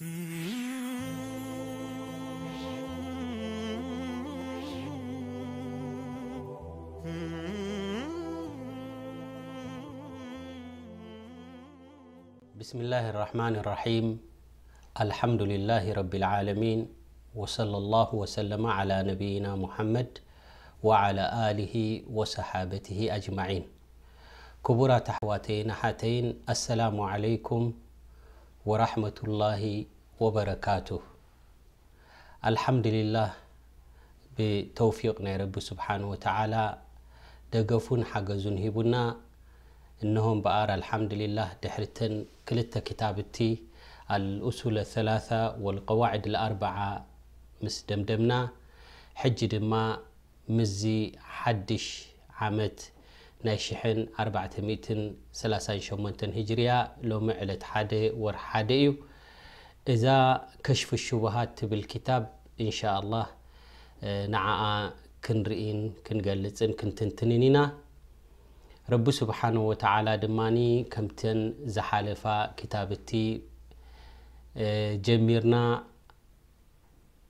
بسم الله الرحمن الرحيم الحمد لله رب العالمين وصلى الله وسلم على نبينا محمد وعلى آله وصحابته أجمعين كبرى تحواتين حتين السلام عليكم ورحمة الله وبركاته الحمد لله بتوفيق رب سبحانه وتعالى دقفون حقزون هبنا إنهم بآر الحمد لله دحرتن كلتا كتابتي الأصول الثلاثة والقواعد الأربعة مس دمدمنا حجد ما مزي حدش عمت ናይ 438 ሂጅርያ ሎሚ ዕለት ሓደ ወር ሓደ እዩ እዛ ከሽፊ ሽቡሃት ትብል ክታብ እንሻ ላህ ንዓኣ ክንርእን ክንገልፅን ክንትንትንን ኢና ረቢ ስብሓን ወተዓላ ድማኒ ከምተን ዝሓለፋ ክታብቲ ጀሚርና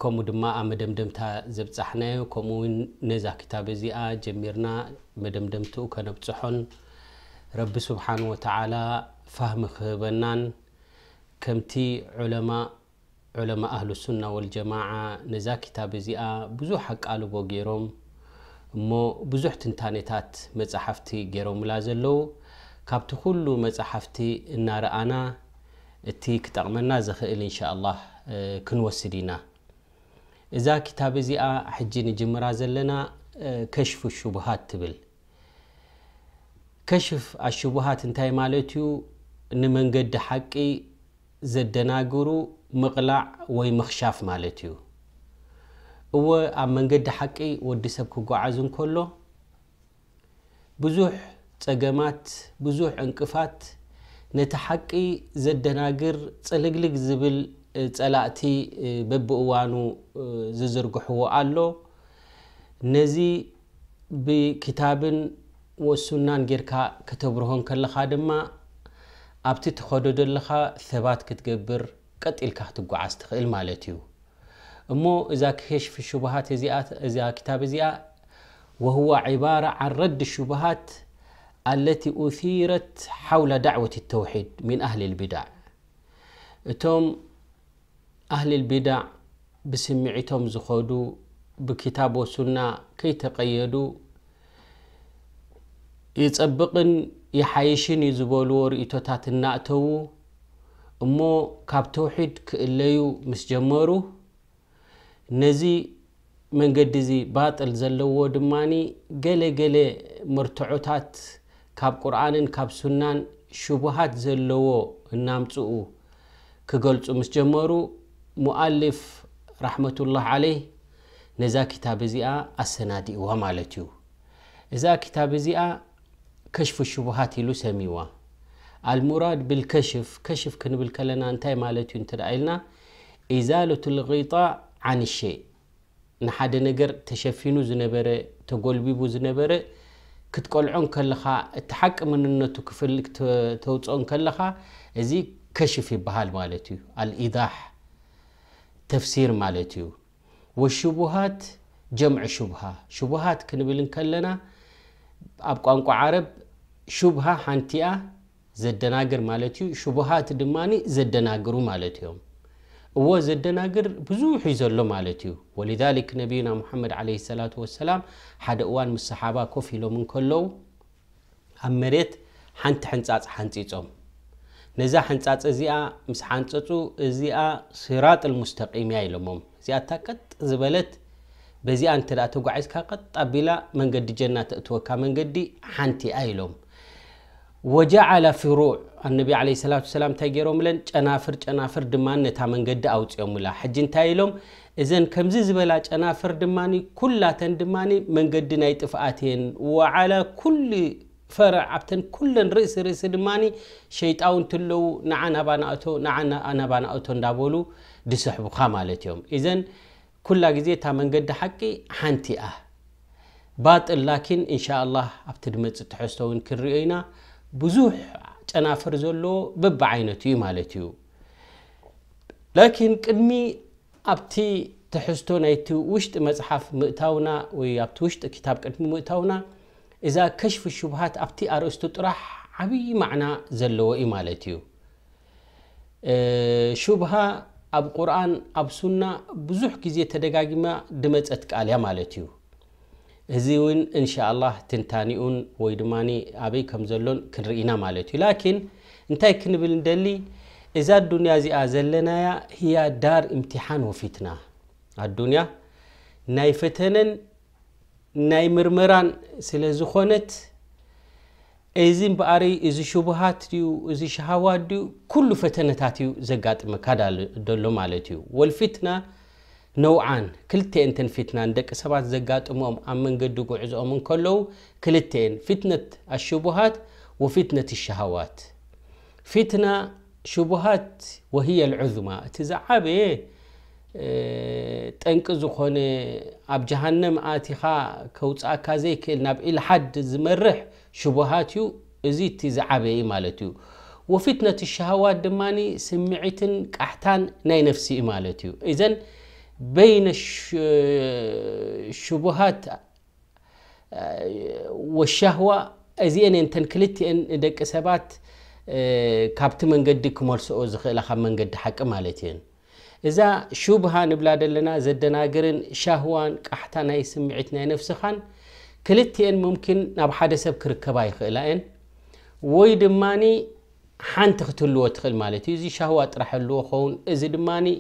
ከምኡ ድማ ኣብ መደምደምታ ዘብፃሕናዮ ከምኡውን ነዛ ክታብ እዚኣ ጀሚርና መደምደምትኡ ከነብፅሖን ረቢ ስብሓን ወተዓላ ፋህሚ ክህበናን ከምቲ ዑለማ ኣህልሱና ወልጀማዓ ነዛ ክታብ እዚኣ ብዙሕ ኣቃልቦ ገይሮም እሞ ብዙሕ ትንታኔታት መፅሓፍቲ ገይሮምላ ዘለው ካብቲ ኩሉ መፅሓፍቲ እናረኣና እቲ ክጠቕመና ዝኽእል እንሻ ላ ክንወስድ ኢና እዛ ክታብ እዚኣ ሕጂ ንጅምራ ዘለና ከሽፍ ሽቡሃት ትብል ከሽፍ ኣሽቡሃት እንታይ ማለት እዩ ንመንገዲ ሓቂ ዘደናግሩ ምቕላዕ ወይ ምኽሻፍ ማለት እዩ እወ ኣብ መንገዲ ሓቂ ወዲ ሰብ ክጓዓዝ እንከሎ ብዙሕ ፀገማት ብዙሕ ዕንቅፋት ነቲ ሓቂ ዘደናግር ፅልግልግ ዝብል ፀላእቲ በብእዋኑ ዝዝርግሕዎ ኣሎ ነዚ ብክታብን ወሱናን ጌርካ ክተብርሆን ከለኻ ድማ ኣብቲ ትኸዶ ዘለኻ ሰባት ክትገብር ቀጢልካ ክትጓዓዝ ትኽእል ማለት እዩ እሞ እዛ ክሸሽፊ ሽቡሃት እዛ ክታብ እዚኣ ወህዋ ዕባራ ዓን ረዲ ሽቡሃት ኣለቲ ኡሲረት ሓውላ ዳዕወት ተውሒድ ምን ኣህሊ ልቢዳዕ እቶም ኣህሊ ልቢዳዕ ብስምዒቶም ዝኸዱ ብክታብ ወሱና ከይተቀየዱ ይፀብቕን ይሓይሽን እዩ ዝበልዎ ርእቶታት እናእተዉ እሞ ካብ ተውሒድ ክእለዩ ምስ ጀመሩ ነዚ መንገዲ እዚ ባጥል ዘለዎ ድማኒ ገለገለ መርትዖታት ካብ ቁርኣንን ካብ ሱናን ሽቡሃት ዘለዎ እናምፅኡ ክገልፁ ምስ ጀመሩ مؤلف رحمة الله عليه نزا كتاب زيا السنادي ومالتيو لتيو إذا كتاب زيا كشف الشبهات لسميوا المراد بالكشف كشف كن بالكلنا انتي مالتي انت دايلنا إزالة الغيطة عن الشيء نحد نجر تشفينو زنبرة تقول بو زنبرة كتقول عنك اللخا التحكم من انه تكفلك توتس عنك اللخا ازي كشف بها مالتي الإيضاح ተፍሲር ማለት እዩ ወሽቡሃት ጀምዕ ሽቡሃ ሽቡሃት ክንብል ከለና ኣብ ቋንቋ ዓረብ ሽቡሃ ሓንቲኣ ዘደናግር ማለት እዩ ሽቡሃት ድማ ዘደናግሩ ማለት እዮም እዎ ዘደናግር ብዙሕ እዩ ዘሎ ማለት እዩ ወሊዛሊክ ነቢዩና ሙሓመድ ዓለ ሰላት ወሰላም ሓደ እዋን ምስ ሰሓባ ኮፍ ኢሎም እንከለዉ ኣብ መሬት ሓንቲ ሕንፃፅ ሓንፂፆም ነዛ ሓንፃፅ እዚኣ ምስ ሓንፀፁ እዚኣ ስራጥ ልሙስተቂም እያ ኢሎሞም እዚኣታ ቀጥ ዝበለት በዚኣ እንተ ደኣ ተጓዒዝካ ቀጥ ኣቢላ መንገዲ ጀና ተእትወካ መንገዲ ሓንቲ ሓንቲኣ ኢሎም ወጃዓላ ፍሩዕ ኣነቢ ለ ሰላት ሰላም እንታይ ገይሮም ለን ጨናፍር ጨናፍር ድማ ነታ መንገዲ ኣውፅኦምላ ሕጂ እንታይ ኢሎም እዘን ከምዚ ዝበላ ጨናፍር ድማ ኩላተን ድማ መንገዲ ናይ ጥፍኣት እየን ወዓላ ኩሉ ፈርዕ ኣብተን ኩለን ርእሲ ርእሲ ድማ ሸይጣውን ትለው ንዓናባናእቶ እንዳበሉ ድስሕቡኻ ማለት እዮም እዘን ኩላ ግዜ እታ መንገዲ ሓቂ ሓንቲ ኣ ባጥል ላኪን እንሻ ላ ኣብቲ ድመፅእ ትሕዝቶ እውን ክንሪዮ ኢና ብዙሕ ጨናፍር ዘለዎ በቢ ዓይነት እዩ ማለት እዩ ላኪን ቅድሚ ኣብቲ ትሕዝቶ ናይቲ ውሽጢ መፅሓፍ ምእታውና ወይ ኣብቲ ውሽጢ ክታብ ቅድሚ ምእታውና እዛ ከሽፍ ሽቡሃት ኣብቲ ኣርእስቱ ጥራሕ ዓብይ ማዕና ዘለዎ እዩ ማለት እዩ ሽቡሃ ኣብ ቁርኣን ኣብ ሱና ብዙሕ ግዜ ተደጋጊማ ድመፀት ቃልያ ማለት እዩ እዚ እውን እንሻ ላ ትንታኒኡን ወይ ድማ ኣበይ ከም ዘሎን ክንርኢና ማለት እዩ ላኪን እንታይ ክንብል ንደሊ እዛ ኣዱንያ እዚኣ ዘለናያ ህያ ዳር እምትሓን ወፊትና ኣዱንያ ናይ ፈተነን ናይ ምርምራን ስለ ዝኾነት እዚ እምበኣሪ እዚ ሽቡሃት ድዩ እዚ ሸሃዋት ድዩ ኩሉ ፈተነታት እዩ ዘጋጥመካ ደሎ ማለት እዩ ወልፊትና ነውዓን ክልተአንተን ፊትናን ደቂ ሰባት ዘጋጥሞም ኣብ መንገዲ ጉዕዝኦምን ከለዉ ክልተአን ፊትነት ኣሽቡሃት ወፊትነት ሸሃዋት ፊትና ሽቡሃት ወህየ ልዑዝማ እቲ ዝዓበየ ጠንቂ ዝኾነ ኣብ ጀሃንም ኣቲኻ ከውፃእካ ዘይክእል ናብ ኢልሓድ ዝመርሕ ሽቡሃት እዩ እዚ እቲ ዝዓበይ ማለት እዩ ወፊትነት ሸሃዋት ድማ ስምዒትን ቃሕታን ናይ ነፍሲ ዩ ማለት እዩ እዘን በይነ ሽቡሃት ወሻህዋ እዚአን እንተን ክልትአን ንደቂ ሰባት ካብቲ መንገዲ ክመልስኦ ዝኽእላ ካብ መንገዲ ሓቂ ማለት እየን إذا شبها نبلاد لنا زدنا جرن شهوان قحتنا يسمعتنا نفسخان كلتين ممكن نبحث سب كركباي خلاين ويد ماني حان تختلو تخل مالتي زي شهوات راح اللو خون إذا ماني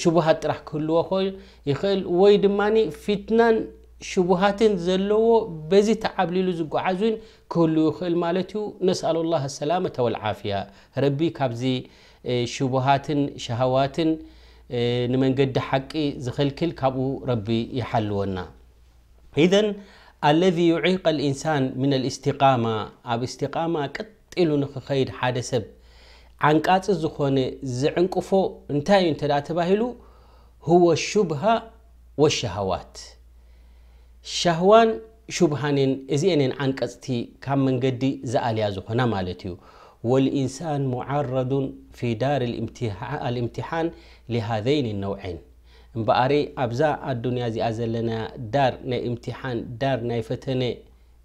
شبهات راح كلو خون يخل ويد ماني فتنان شبهات زلو بزي تعبلي لزق عزون كلو خل مالتي نسأل الله السلامة والعافية ربي كابزي شبهات شهوات آه، نمنقد حقي زخلكل كابو ربي يحلونا إذن الذي يعيق الإنسان من الاستقامة أب استقامة قتلو نخخير حاد سب عنقاፅ ዝኾነ ዝዕንቅፎ እንታይ እዩ እንተ تباهلو هو الشبهة والشهوات شهوان شبهانين ازيانين እዚአንን ዓንቀፅቲ ካብ መንገዲ ዝኣልያ ዝኾና ማለት والإنسان معرض في دار الامتحان لهذين النوعين مباري أبزاء الدنيا زي أزلنا دار امتحان دار نايفتنة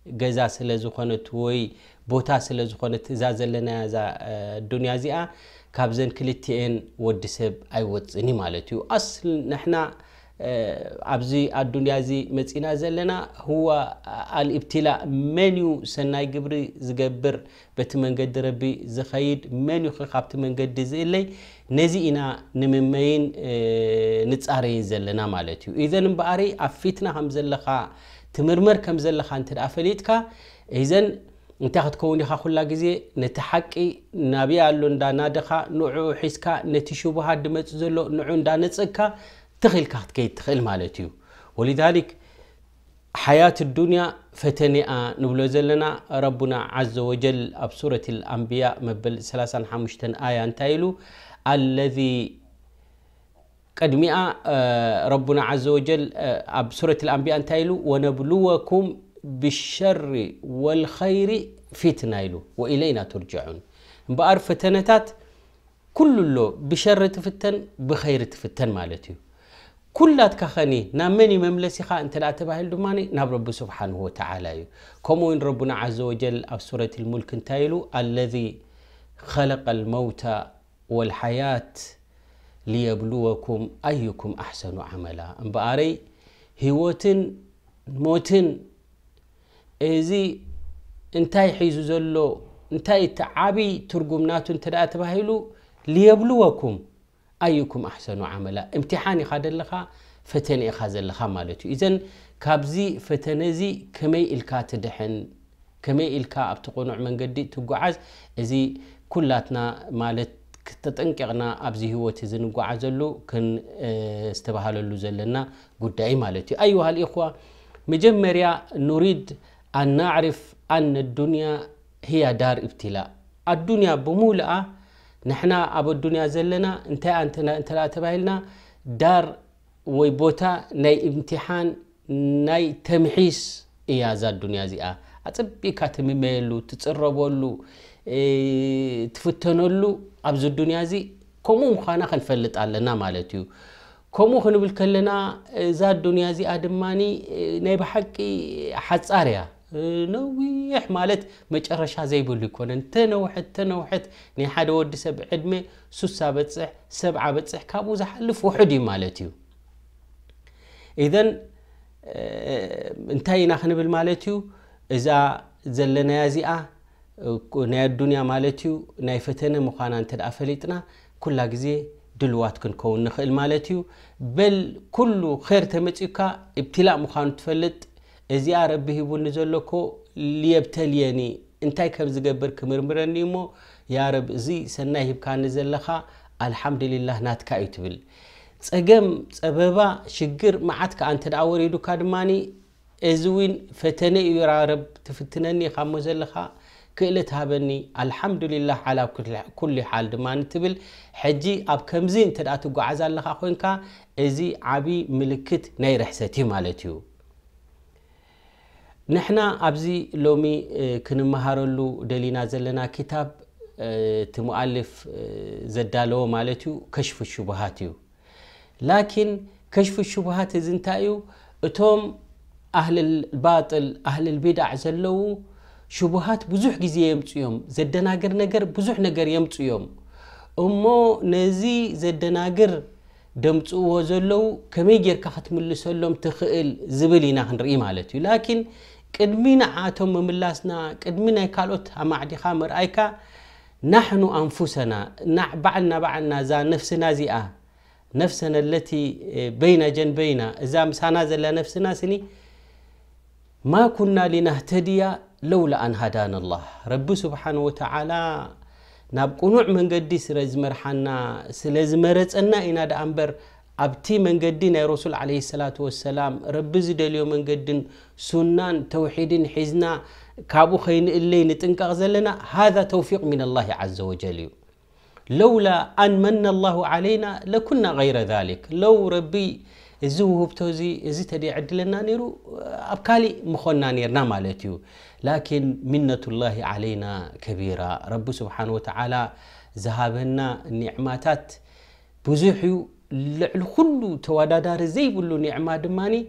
جزاء سلزخونت وي بوتا سلزخونت زازلنا زا الدنيا آه، زي كابزن كلتين ودسب أي وطني مالتيو أصل نحنا ኣብዚ ኣዱንያ እዚ መፂና ዘለና ህዋ ኣልእብትላ መን ዩ ሰናይ ግብሪ ዝገብር በቲ መንገዲ ረቢ ዝኸይድ መን ዩ ኸ ካብቲ መንገዲ ዝእለይ ነዚ ኢና ንምመይን ንፃረይን ዘለና ማለት እዩ እዘን እምበኣሪ ኣብ ፊትና ከም ዘለካ ትምርመር ከም ዘለካ እንተ ደኣ ፈሊጥካ እዘን እንታይ ክትከውን ኢኻ ኩላ ግዜ ነቲ ሓቂ ናብያ ኣሎ እንዳናድኻ ንዕኡ ሒዝካ ነቲ ሽቡሃት ድመፅ ዘሎ ንዑ እንዳነፅግካ تخيل كاتكي تخيل مالتيو ولذلك حياة الدنيا فتنئة نبلوزلنا ربنا عز وجل أب الأنبياء مبل سلاسان حمشتن آية انتايلو الذي قد مئة ربنا عز وجل أب الأنبياء انتايلو ونبلوكم بالشر والخير فتنة يلو وإلينا ترجعون بأر فتنتات كل اللو بشر تفتن بخير تفتن مالتيو كل كخني نامني نعم مملسي خا انت لا تباهل دماني ناب نعم رب سبحانه وتعالى كم وين ربنا عز وجل في سورة الملك انتايلو الذي خلق الموت والحياة ليبلوكم أيكم أحسن عملا أم بأري هيوتن موتن إذي انتاي حيزو زلو انتاي تعابي ترقمناتو انت لا تباهلو ليبلوكم أيكم أحسن عملا امتحان خادل لخا فتن إخا زل لخا اذا كابزي فتنزي كمي إلكا تدحن كمي إلكا أبتقو نوع من قدي تقعز إذي كلاتنا مالت كتتنكغنا أبزي هو تزن قعزلو كن آه، استبهالو لزلنا قد أي مالتو أيها الإخوة مجمّريا نريد أن نعرف أن الدنيا هي دار ابتلاء الدنيا بمولأة ንሕና ኣብ ኣዱንያ ዘለና እንታይ እንተ ተባሂልና ዳር ወይ ቦታ ናይ እምትሓን ናይ ተምሒስ እያ እዛ ኣዱንያ እዚኣ ኣፀቢካ ትምመየሉ ትፅረበሉ ትፍተነሉ ኣብዚ ኣዱንያ እዚ ከምኡ ምዃና ክንፈልጥ ኣለና ማለት እዩ ከምኡ ክንብል ከለና እዛ ኣዱንያ እዚኣ ድማ ናይ ብሓቂ ሓፃር እያ نويح مالت مجرشا زي بولي كونن تنوحت تنوحت ني حدا ود سبع عدمة سوسا بتصح سبعة بتصح كابو زحلف وحدي مالتي إذن اه انتهينا خنب المالتي إذا زلنا يزيئة ناي الدنيا مالتي ناي فتنة مخانا انت الأفليتنا كل جزي دلوات كن كون نخل مالتي بل كل خير تمتئكا ابتلاء مخانا تفلت እዚኣ ረቢ ሂቡኒዘለኮ የብተልየኒ እንታይ ከም ዝገብር ክምርምረኒ እሞ ያ ረብ እዚ ሰናይ ሂብካኒዘለካ ኣልሓምድሊላህ ናትካ እዩ ትብል ፀገም ፀበባ ሽግር ማዓት ከዓ እተ ወሪዱካ ድማ እዚ እውን ፈተነ እዩራረብ ትፍትነኒኢካሞ ዘለካ ክእለ ትሃበኒ ኣልሓምድሊላህ ዓ ኩሉ ሓል ድማ ትብል ሕጂ ኣብ ከምዚ እንተ ትጓዓዝ ኣለካ ኮይንካ እዚ ዓብይ ምልክት ናይ ርሕሰት ማለት እዩ نحنا أبزي لومي كن مهارلو دلينا زلنا كتاب تمؤلف زدالو مالتو كشف الشبهاتيو لكن كشف الشبهات زنتايو اتوم أهل الباطل أهل البدع زلو شبهات بزوح جزي يمتو يوم زدنا غير نجر بزوح نجر يمتو يوم أمو نزي زدنا غير دمتو وزلو كميجر كختم اللي سلم تخيل زبلينا هنري مالتو لكن كدمينا عاتم مملاسنا كدمينا كالوت اما عدي خامر ايكا نحن انفسنا نع بعدنا بعدنا ذا نفسنا زيئة نفسنا التي بين جنبينا اذا مسانا زلا نفسنا سني ما كنا لنهتدي لولا ان هدانا الله رب سبحانه وتعالى نبقى نوع من قدس رزمر حنا سلزمرت انا انا دا انبر ኣብቲ መንገዲ ናይ ረሱል ዓለ ሰላት ወሰላም ረቢ ዝደልዮ መንገድን ሱናን ተውሒድን ሒዝና ካብኡ ኸይንእለይ ንጥንቀቕ ዘለና ሃذ ተውፊቅ ምና ላه ዘ ወጀል እዩ ለውላ ኣን መና ላሁ ዓለይና ለኩና غይረ ذሊክ ለው ረቢ እዚ ውህብቶ እዚ እዚ ተደ ዕድለና ነይሩ ኣብ ካሊእ ምኾንና ነርና ማለት እዩ ላኪን ምነة ላه ዓለይና ከቢራ ረቢ ስብሓን ወተላ ዝሃበና ኒዕማታት ብዙሕ እዩ لعل كل توادار زي بلو نعمة دماني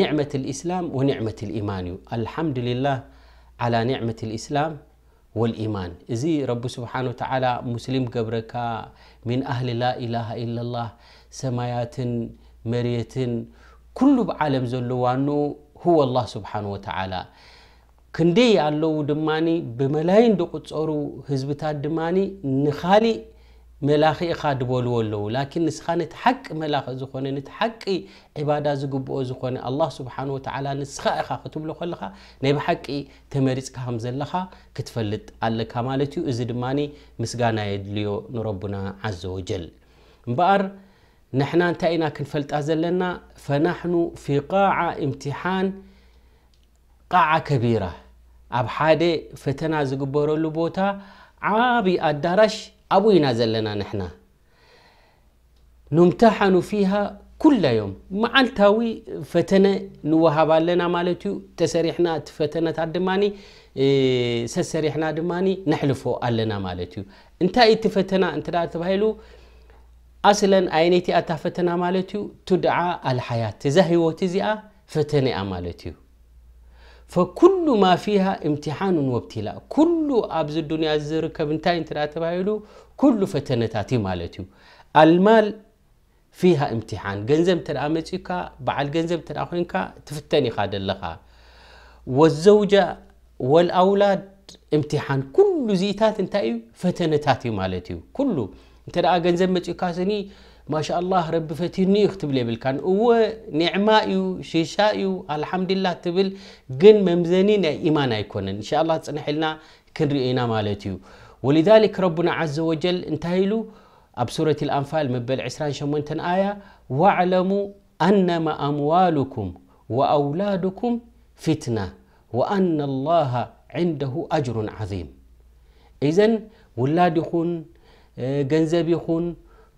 نعمة الإسلام ونعمة الإيمان الحمد لله على نعمة الإسلام والإيمان زي رب سبحانه وتعالى مسلم قبرك من أهل لا إله إلا الله سمايات مريت كل بعالم زلوانو هو الله سبحانه وتعالى كندي الله دماني بملايين دقوت صورو هزبتات دماني نخالي መላኺ ኢኻ ድበልዎ ኣለዉ ላኪን ንስኻ ነቲ ሓቂ መላኺ ዝኾነ ነቲ ሓቂ ዒባዳ ዝግብኦ ዝኾነ ኣላ ስብሓን ወተዓላ ንስኻ ኢኻ ክትብሎ ከለኻ ናይ ብሓቂ ተመሪፅካ ከም ዘለኻ ክትፈልጥ ኣለካ ማለት እዩ እዚ ድማ ምስጋና የድልዮ ንረቡና ዓዘ ወጀል እምበኣር ንሕና እንታይ ኢና ክንፈልጣ ዘለና ፈናሕኑ ፊ ቃዓ እምትሓን ቃዓ ከቢራ ኣብ ሓደ ፈተና ዝግበረሉ ቦታ ዓብዪ ኣዳራሽ أبوينا زلنا نحنا نمتحن فيها كل يوم مع التاوي فتنة نوهب لنا مالتيو تسريحنا فتنة عدماني إيه، سسريحنا دماني نحلفو لنا مالتيو انتهي تفتنة انت لا تبهيلو أصلا عينيتي أتا فتنة مالتيو تدعى الحياة تزهي وتزيئة فتنة مالتيو فكل ما فيها امتحان وابتلاء كل أبز الدنيا الزر كبنتاي انت تبايلو كل فتنتاتي مالتيو المال فيها امتحان جنزم እንተ መፅኡካ በዓል ገንዘብ እንተ ኮይንካ ትፍተን ኢኻ ዘለኻ ወዘውጃ امتحان كل زيتات انتاي فتنتاتي ፈተነታት كله ማለት እዩ ኩሉ እንተ ገንዘብ ما شاء الله رب فتيني يكتب لي بالكان هو نعمائي شيشائي الحمد لله تبل جن ممزنين إيمان يكون إن شاء الله تنحلنا كنرينا مالتيو ولذلك ربنا عز وجل انتهيلو أب سورة الأنفال مبل عسران شمونتن آية واعلموا أنما أموالكم وأولادكم فتنة وأن الله عنده أجر عظيم إذن ولاد يخون جنزب يخون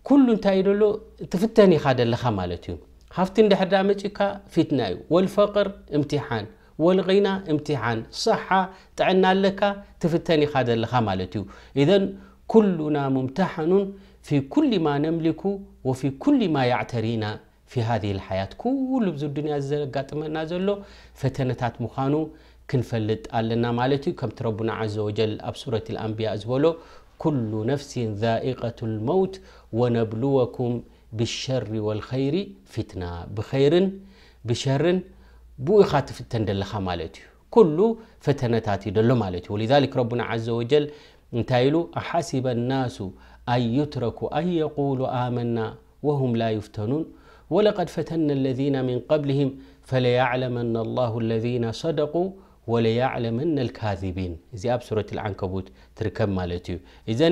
كل انتهى له تفتني خادل لخا مالتيو هافتن دحر دامجيكا فتناي والفقر امتحان والغنى امتحان صحة تعنا لك تفتني خاد لخا مالتيو إذن كلنا ممتحن في كل ما نملك وفي كل ما يعترينا في هذه الحياة كل بزر الدنيا الزلقات ما نازلو فتنتات مخانو كنفلت قال لنا مالتي كم تربنا عز وجل أبصرة الأنبياء زولو كل نفس ذائقة الموت ونبلوكم بالشر والخير فتنة بخير بشر بو يخاطف التندلخة مالتي كل فتنة دلو مالتي ولذلك ربنا عز وجل انتايلو أحاسب الناس أن يتركوا أن يقولوا آمنا وهم لا يفتنون ولقد فتن الذين من قبلهم فليعلمن الله الذين صدقوا وليعلمن الكاذبين إذا أب سورة العنكبوت تركب مالتي اذا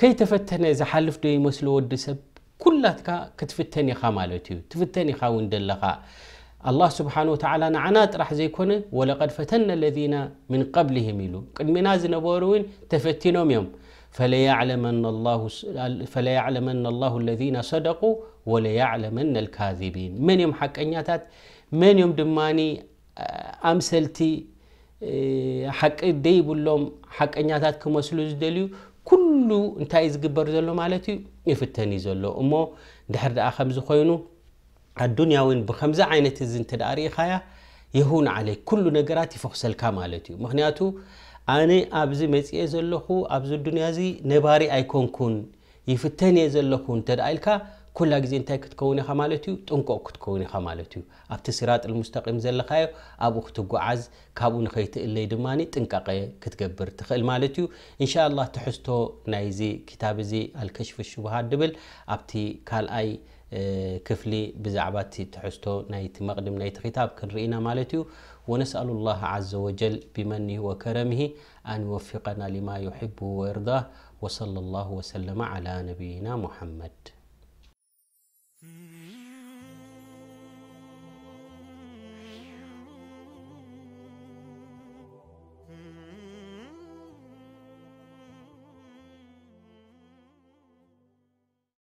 كي تفتن إذا حلف دي مسلو ودسب كلاتك كتفتن يخا مالتي تفتن يخا وندلخا الله سبحانه وتعالى نعنات راح زي كونه ولقد فتن الذين من قبلهم يلو قد مناز نبوروين تفتنهم يوم فليعلمن الله فليعلمن الله الذين صدقوا وليعلمن الكاذبين من يم حق انياتات من يم دماني آه، امسلتي ሓቂ ደይብሎም ሓቀኛታት ክመስሉ ዝደልዩ ኩሉ እንታይ ዝግበር ዘሎ ማለት እዩ ይፍተን እዩ ዘሎ እሞ ድሕር ደኣ ከምዚ ኮይኑ ኣዱንያ እውን ብከምዚ ዓይነት እዚ እንተ ዳ ርኢኻያ የሁን ዓለይ ኩሉ ነገራት ይፈክሰልካ ማለት እዩ ምክንያቱ ኣነ ኣብዚ መፅአ ዘለኹ ኣብዚ ዱንያ እዚ ነባሪ ኣይኮንኩን ይፍተን እየ ዘለኹ እንተዳ ኢልካ كل أجزين تاكد كوني خمالتيو تنقوك تكوني خمالتيو أبت سرات المستقيم زل خايو أبو خطقو عز كابون خيت اللي دماني تنقاقي كتقبر تخيل مالتيو إن شاء الله تحستو نايزي كتاب زي الكشف الشبهات دبل أبتي كال أي كفلي بزعباتي تحستو نايت مقدم نايت كتاب كن رئينا مالتيو ونسأل الله عز وجل بمنه وكرمه أن يوفقنا لما يحب ويرضاه وصلى الله وسلم على نبينا محمد